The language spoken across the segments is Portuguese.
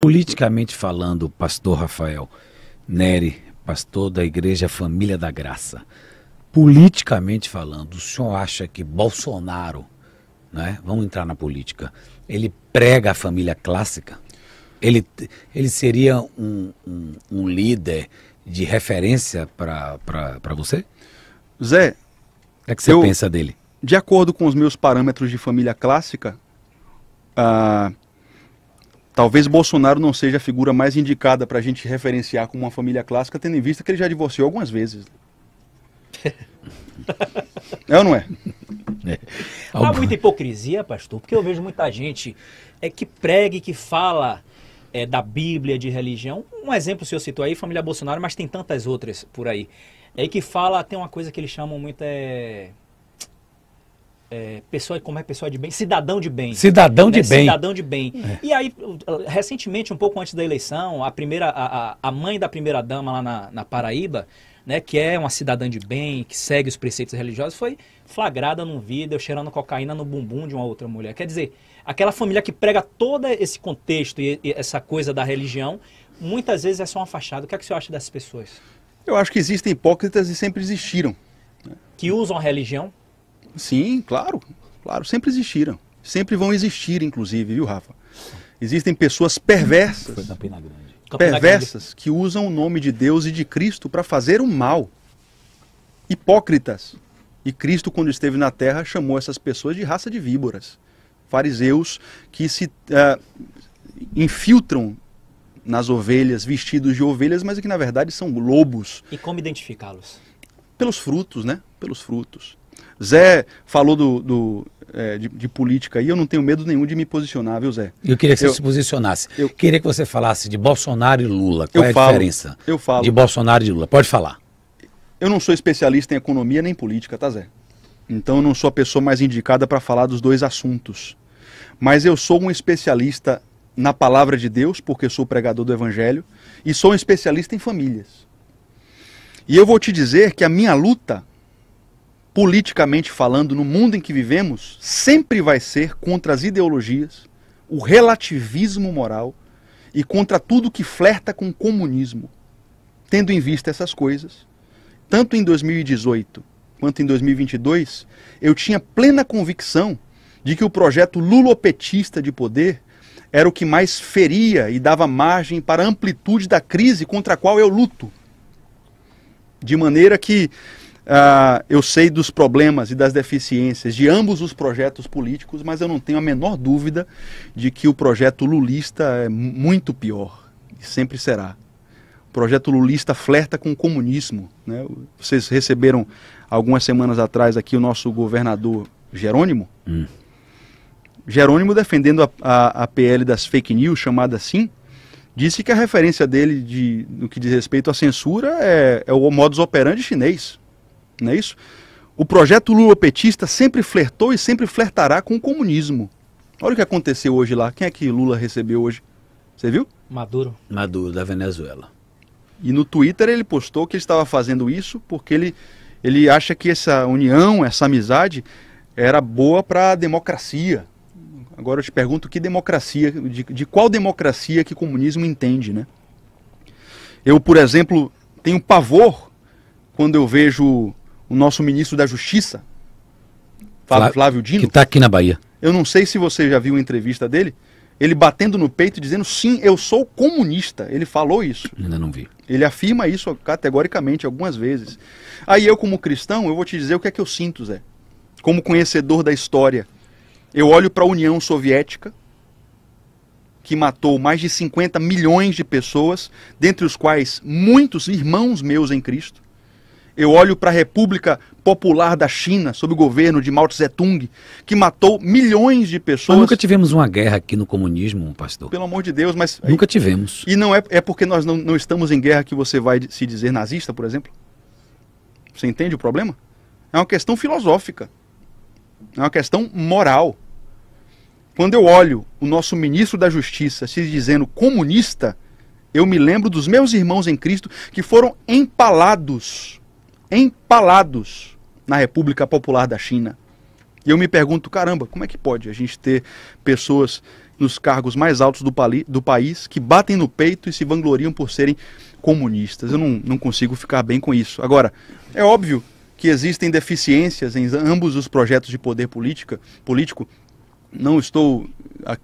Politicamente falando, pastor Rafael Neri, pastor da Igreja Família da Graça, politicamente falando, o senhor acha que Bolsonaro, né, vamos entrar na política, ele prega a família clássica? Ele, ele seria um, um, um líder de referência para você? Zé. O é que você eu, pensa dele? De acordo com os meus parâmetros de família clássica, uh, Talvez Bolsonaro não seja a figura mais indicada para a gente referenciar como uma família clássica, tendo em vista que ele já divorciou algumas vezes. É ou não é? é. Há muita hipocrisia, pastor, porque eu vejo muita gente é, que prega e que fala é, da Bíblia, de religião. Um exemplo o senhor citou aí, família Bolsonaro, mas tem tantas outras por aí. É que fala, tem uma coisa que eles chamam muito é é, pessoa, como é pessoa de bem, cidadão de bem. Cidadão de né? bem. Cidadão de bem. É. E aí, recentemente, um pouco antes da eleição, a primeira, a, a mãe da primeira dama lá na, na, Paraíba, né, que é uma cidadã de bem, que segue os preceitos religiosos, foi flagrada num vídeo cheirando cocaína no bumbum de uma outra mulher. Quer dizer, aquela família que prega todo esse contexto e, e essa coisa da religião, muitas vezes é só uma fachada. O que é que você acha dessas pessoas? Eu acho que existem hipócritas e sempre existiram. Né? Que usam a religião Sim, claro, claro, sempre existiram. Sempre vão existir, inclusive, viu, Rafa? Existem pessoas perversas. Foi Grande. Perversas que usam o nome de Deus e de Cristo para fazer o mal. Hipócritas. E Cristo, quando esteve na terra, chamou essas pessoas de raça de víboras. Fariseus que se uh, infiltram nas ovelhas, vestidos de ovelhas, mas que na verdade são lobos. E como identificá-los? Pelos frutos, né? Pelos frutos. Zé falou do, do é, de, de, política e eu não tenho medo nenhum de me posicionar, viu, Zé? Eu queria que eu, você se posicionasse. Eu queria que você falasse de Bolsonaro e Lula. Qual é a falo, diferença? Eu falo. De Bolsonaro e Lula. Pode falar. Eu não sou especialista em economia nem política, tá, Zé? Então eu não sou a pessoa mais indicada para falar dos dois assuntos. Mas eu sou um especialista na palavra de Deus, porque sou pregador do evangelho, e sou um especialista em famílias. E eu vou te dizer que a minha luta politicamente falando, no mundo em que vivemos, sempre vai ser contra as ideologias, o relativismo moral e contra tudo que flerta com o comunismo. Tendo em vista essas coisas, tanto em 2018 quanto em 2022, eu tinha plena convicção de que o projeto lulopetista de poder era o que mais feria e dava margem para a amplitude da crise contra a qual eu luto. De maneira que ah, eu sei dos problemas e das deficiências de ambos os projetos políticos, mas eu não tenho a menor dúvida de que o projeto lulista é muito pior e sempre será. O projeto lulista flerta com o comunismo. Né? Vocês receberam algumas semanas atrás aqui o nosso governador Jerônimo. Hum. Jerônimo, defendendo a, a, a, PL das fake news, chamada assim, disse que a referência dele de, no que diz respeito à censura é, é o modus operandi chinês não é isso? O projeto lulopetista sempre flertou e sempre flertará com o comunismo. Olha o que aconteceu hoje lá. Quem é que Lula recebeu hoje? Você viu? Maduro. Maduro, da Venezuela. E no Twitter ele postou que ele estava fazendo isso porque ele, ele acha que essa união, essa amizade, era boa para a democracia. Agora eu te pergunto que democracia, de, de qual democracia que o comunismo entende, né? Eu, por exemplo, tenho pavor quando eu vejo o nosso ministro da Justiça, Flávio, Flávio Dino. Que está aqui na Bahia. Eu não sei se você já viu a entrevista dele, ele batendo no peito dizendo sim, eu sou comunista. Ele falou isso. Ainda não vi. Ele afirma isso categoricamente algumas vezes. Aí eu, como cristão, eu vou te dizer o que é que eu sinto, Zé. Como conhecedor da história, eu olho para a União Soviética, que matou mais de 50 milhões de pessoas, dentre os quais muitos irmãos meus em Cristo. Eu olho para a República Popular da China, sob o governo de Mao Tse-tung, que matou milhões de pessoas. Mas nunca tivemos uma guerra aqui no comunismo, pastor. Pelo amor de Deus, mas. Nunca tivemos. E não é, é porque nós não, não estamos em guerra que você vai se dizer nazista, por exemplo? Você entende o problema? É uma questão filosófica. É uma questão moral. Quando eu olho o nosso ministro da Justiça se dizendo comunista, eu me lembro dos meus irmãos em Cristo que foram empalados empalados na República Popular da China. E eu me pergunto, caramba, como é que pode a gente ter pessoas nos cargos mais altos do, pali, do país que batem no peito e se vangloriam por serem comunistas? Eu não, não consigo ficar bem com isso. Agora, é óbvio que existem deficiências em ambos os projetos de poder política, político. Não estou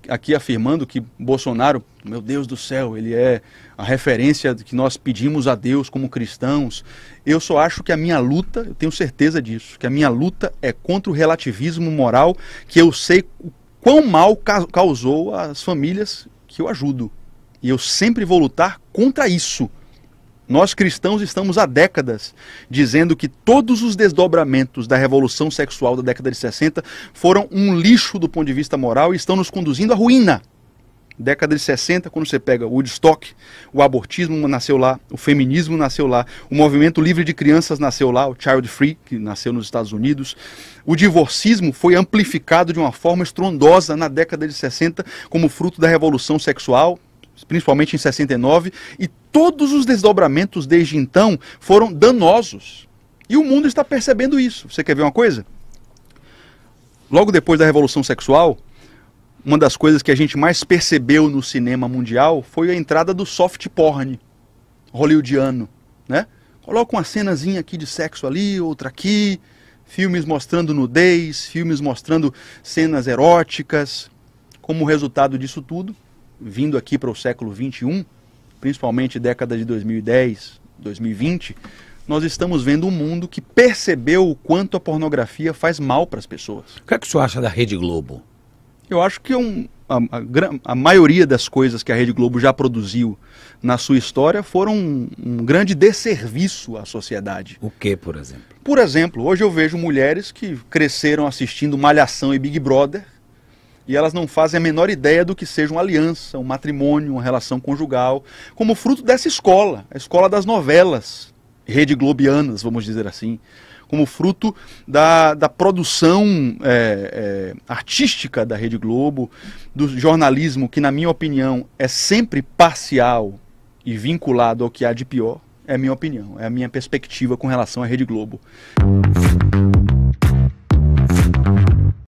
aqui afirmando que Bolsonaro, meu Deus do céu, ele é a referência que nós pedimos a Deus como cristãos. Eu só acho que a minha luta, eu tenho certeza disso, que a minha luta é contra o relativismo moral, que eu sei o quão mal causou as famílias que eu ajudo. E eu sempre vou lutar contra isso. Nós cristãos estamos há décadas dizendo que todos os desdobramentos da revolução sexual da década de 60 foram um lixo do ponto de vista moral e estão nos conduzindo à ruína. Década de 60, quando você pega Woodstock, o abortismo nasceu lá, o feminismo nasceu lá, o movimento livre de crianças nasceu lá, o Child Free, que nasceu nos Estados Unidos. O divorcismo foi amplificado de uma forma estrondosa na década de 60 como fruto da revolução sexual, principalmente em 69, e todos os desdobramentos desde então foram danosos. E o mundo está percebendo isso. Você quer ver uma coisa? Logo depois da Revolução Sexual, uma das coisas que a gente mais percebeu no cinema mundial foi a entrada do soft porn hollywoodiano, né? Coloca uma cenazinha aqui de sexo ali, outra aqui, filmes mostrando nudez, filmes mostrando cenas eróticas. Como resultado disso tudo, vindo aqui para o século XXI, principalmente década de 2010, 2020, nós estamos vendo um mundo que percebeu o quanto a pornografia faz mal para as pessoas. O que é que você acha da Rede Globo? Eu acho que é um, a, a, a, maioria das coisas que a Rede Globo já produziu na sua história foram um, um grande desserviço à sociedade. O que, por exemplo? Por exemplo, hoje eu vejo mulheres que cresceram assistindo Malhação e Big Brother e elas não fazem a menor ideia do que seja uma aliança, um matrimônio, uma relação conjugal, como fruto dessa escola, a escola das novelas, rede globianas, vamos dizer assim, como fruto da, da produção é, é, artística da Rede Globo, do jornalismo que, na minha opinião, é sempre parcial e vinculado ao que há de pior, é a minha opinião, é a minha perspectiva com relação à Rede Globo.